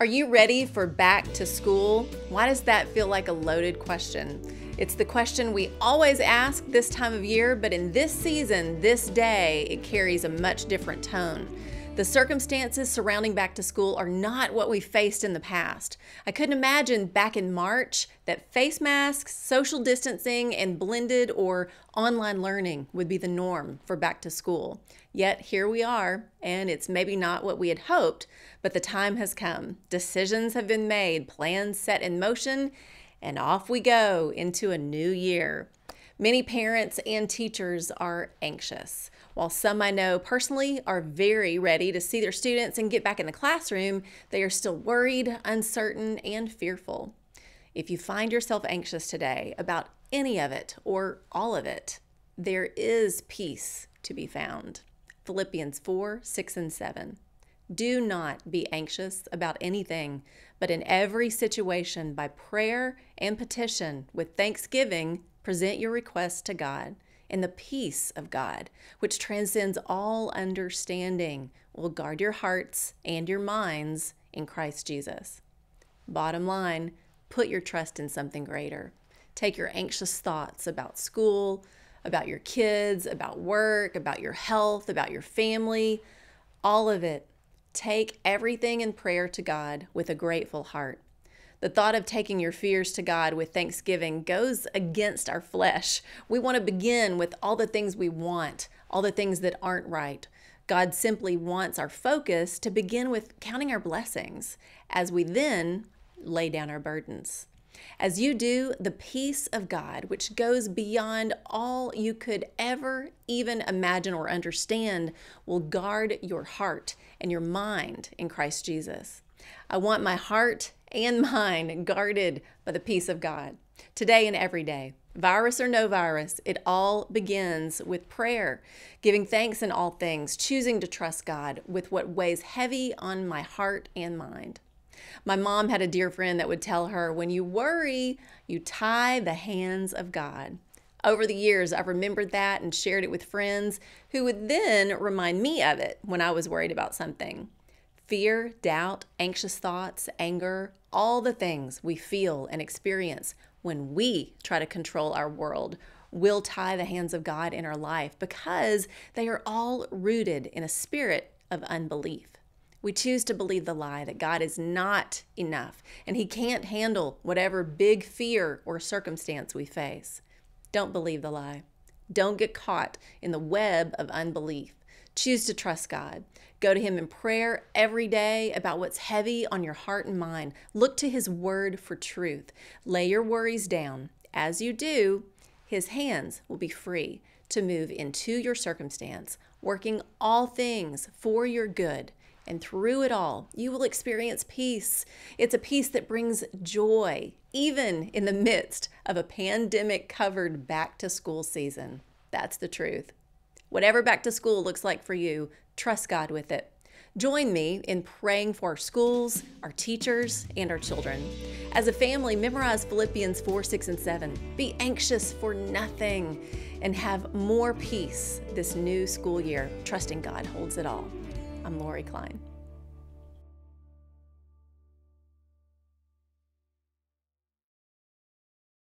Are you ready for back to school? Why does that feel like a loaded question? It's the question we always ask this time of year, but in this season, this day, it carries a much different tone. The circumstances surrounding back to school are not what we faced in the past. I couldn't imagine back in March that face masks, social distancing, and blended or online learning would be the norm for back to school. Yet here we are, and it's maybe not what we had hoped, but the time has come. Decisions have been made, plans set in motion, and off we go into a new year. Many parents and teachers are anxious, while some I know personally are very ready to see their students and get back in the classroom, they are still worried, uncertain, and fearful. If you find yourself anxious today about any of it or all of it, there is peace to be found. Philippians 4 6 and 7. Do not be anxious about anything, but in every situation, by prayer and petition, with thanksgiving, Present your requests to God, and the peace of God, which transcends all understanding, will guard your hearts and your minds in Christ Jesus. Bottom line, put your trust in something greater. Take your anxious thoughts about school, about your kids, about work, about your health, about your family, all of it. Take everything in prayer to God with a grateful heart. The thought of taking your fears to God with thanksgiving goes against our flesh. We want to begin with all the things we want, all the things that aren't right. God simply wants our focus to begin with counting our blessings as we then lay down our burdens. As you do, the peace of God, which goes beyond all you could ever even imagine or understand, will guard your heart and your mind in Christ Jesus. I want my heart and mine, guarded by the peace of God today and every day. Virus or no virus, it all begins with prayer, giving thanks in all things, choosing to trust God with what weighs heavy on my heart and mind. My mom had a dear friend that would tell her, When you worry, you tie the hands of God. Over the years, I have remembered that and shared it with friends who would then remind me of it when I was worried about something fear, doubt, anxious thoughts, anger, all the things we feel and experience when we try to control our world will tie the hands of God in our life because they are all rooted in a spirit of unbelief. We choose to believe the lie that God is not enough and He can't handle whatever big fear or circumstance we face. Don't believe the lie. Don't get caught in the web of unbelief Choose to trust God. Go to Him in prayer every day about what's heavy on your heart and mind. Look to His Word for truth. Lay your worries down. As you do, His hands will be free to move into your circumstance, working all things for your good. And through it all, you will experience peace. It's a peace that brings joy, even in the midst of a pandemic covered back to school season. That's the truth. Whatever back to school looks like for you, trust God with it. Join me in praying for our schools, our teachers, and our children. As a family, memorize Philippians 4, 6, and 7. Be anxious for nothing and have more peace this new school year. Trusting God holds it all. I'm Lori Klein.